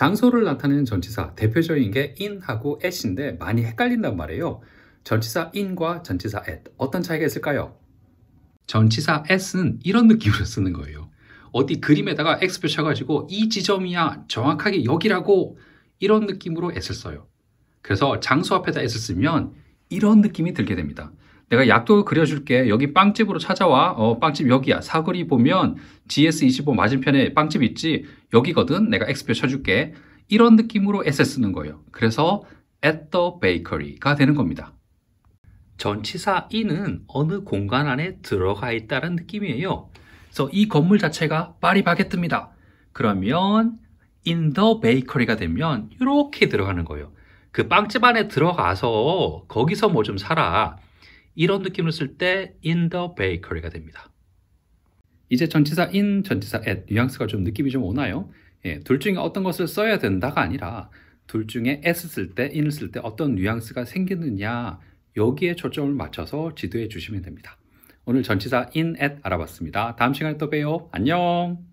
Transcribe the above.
장소를 나타내는 전치사 대표적인 게 in하고 at인데 많이 헷갈린단 말이에요. 전치사 in과 전치사 at 어떤 차이가 있을까요? 전치사 at은 이런 느낌으로 쓰는 거예요. 어디 그림에다가 x 표쳐가지고 이 지점이야 정확하게 여기라고 이런 느낌으로 at을 써요. 그래서 장소 앞에다 at을 쓰면 이런 느낌이 들게 됩니다. 내가 약도 그려줄게. 여기 빵집으로 찾아와. 어, 빵집 여기야. 사거리 보면 GS25 맞은편에 빵집 있지. 여기거든. 내가 X표 쳐줄게. 이런 느낌으로 s 쓰는 거예요. 그래서 at the bakery가 되는 겁니다. 전치사 in은 어느 공간 안에 들어가 있다는 느낌이에요. 그래서 이 건물 자체가 파리바게트입니다. 그러면 in the bakery가 되면 이렇게 들어가는 거예요. 그 빵집 안에 들어가서 거기서 뭐 좀 사라. 이런 느낌을 쓸 때 in the bakery가 됩니다. 이제 전치사 in, 전치사 at 뉘앙스가 좀 느낌이 좀 오나요? 예, 둘 중에 어떤 것을 써야 된다가 아니라 둘 중에 at 쓸 때, in을 쓸 때 어떤 뉘앙스가 생기느냐 여기에 초점을 맞춰서 지도해 주시면 됩니다. 오늘 전치사 in, at 알아봤습니다. 다음 시간에 또 봬요. 안녕!